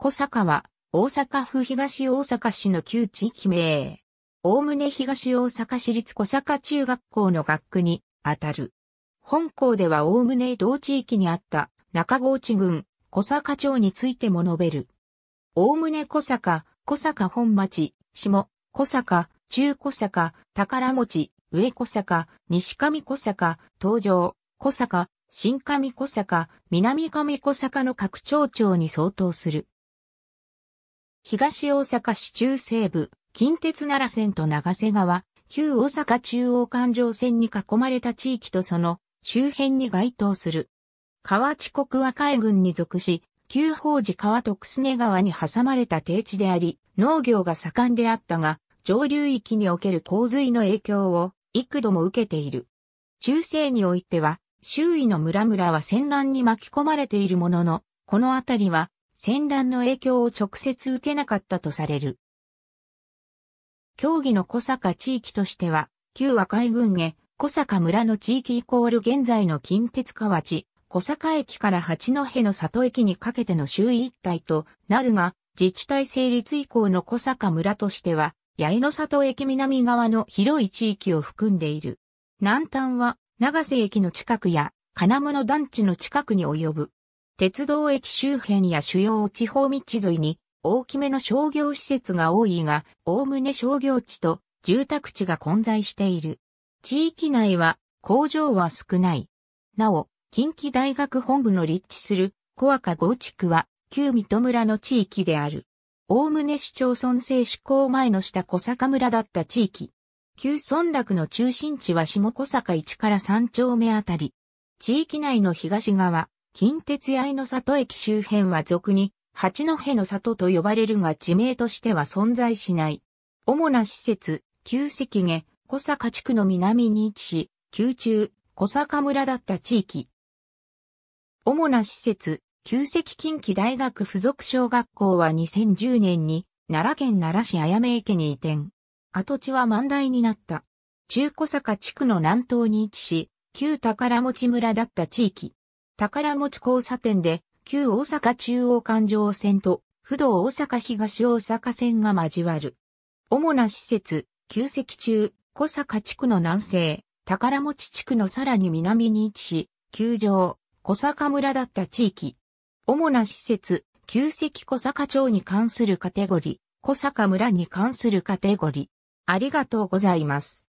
小坂は、大阪府東大阪市の旧地域名。おおむね東大阪市立小坂中学校の学区にあたる。本校ではおおむね同地域にあった中郷地郡小坂町についても述べる。おおむね小坂、小坂本町、下、小坂、中小坂、宝持、上小坂、西上小坂、東上、小坂、新上小坂、南上小坂の各町長に相当する。東大阪市中西部、近鉄奈良線と長瀬川、旧大阪中央環状線に囲まれた地域とその周辺に該当する。河内国和海軍に属し、旧法寺川と楠ね川に挟まれた低地であり、農業が盛んであったが、上流域における洪水の影響を幾度も受けている。中世においては、周囲の村々は戦乱に巻き込まれているものの、この辺りは戦乱の影響を直接受けなかったとされる。競技の小坂地域としては、旧和海軍へ小坂村の地域イコール現在の近鉄河内、小坂駅から八戸の里駅にかけての周囲一帯となるが、自治体成立以降の小坂村としては、八重の里駅南側の広い地域を含んでいる。南端は、長瀬駅の近くや、金物団地の近くに及ぶ。鉄道駅周辺や主要地方道沿いに大きめの商業施設が多いが、おおむね商業地と住宅地が混在している。地域内は工場は少ない。なお、近畿大学本部の立地する小赤郷地区は旧水戸村の地域である。おおむね市町村制施行前の下小坂村だった地域。旧村落の中心地は下小坂1から3丁目あたり。地域内の東側、近鉄愛の里駅周辺は俗に、八戸の里と呼ばれるが地名としては存在しない。主な施設、旧関下、小坂地区の南に位置し、宮中、小坂村だった地域。主な施設、旧石近畿大学附属小学校は2010年に奈良県奈良市綾目池に移転。跡地は満大になった。中小坂地区の南東に位置し、旧宝持村だった地域。宝持交差点で、旧大阪中央環状線と、不動大阪東大阪線が交わる。主な施設、旧石中、小坂地区の南西、宝持地区のさらに南に位置し、旧城、小坂村だった地域。主な施設、旧石小坂町に関するカテゴリー、小坂村に関するカテゴリー。ありがとうございます。